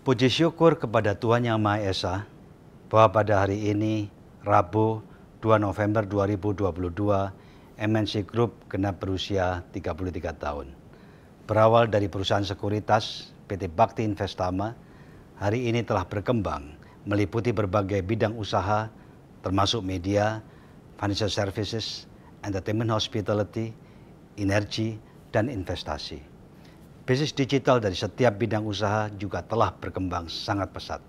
Puji syukur kepada Tuhan Yang Maha Esa bahwa pada hari ini, Rabu 2 November 2022, MNC Group genap berusia 33 tahun. Berawal dari perusahaan sekuritas PT Bakti Investama, hari ini telah berkembang meliputi berbagai bidang usaha termasuk media, financial services, entertainment hospitality, energi, dan investasi. Bisnis digital dari setiap bidang usaha juga telah berkembang sangat pesat.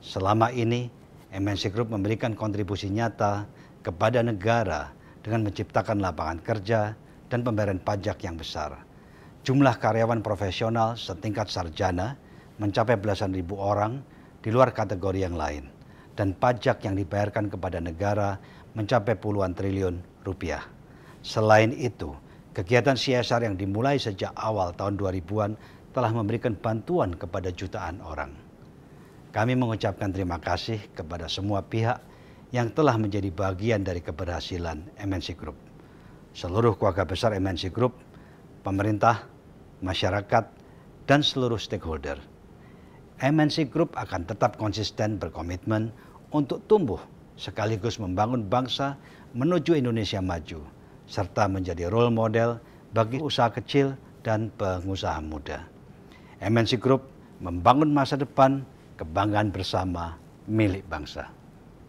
Selama ini, MNC Group memberikan kontribusi nyata kepada negara dengan menciptakan lapangan kerja dan pembayaran pajak yang besar. Jumlah karyawan profesional setingkat sarjana mencapai belasan ribu orang di luar kategori yang lain. Dan pajak yang dibayarkan kepada negara mencapai puluhan triliun rupiah. Selain itu, Kegiatan CSR yang dimulai sejak awal tahun 2000-an telah memberikan bantuan kepada jutaan orang. Kami mengucapkan terima kasih kepada semua pihak yang telah menjadi bagian dari keberhasilan MNC Group. Seluruh keluarga besar MNC Group, pemerintah, masyarakat, dan seluruh stakeholder. MNC Group akan tetap konsisten berkomitmen untuk tumbuh sekaligus membangun bangsa menuju Indonesia maju serta menjadi role model bagi usaha kecil dan pengusaha muda. MNC Group membangun masa depan kebanggaan bersama milik bangsa.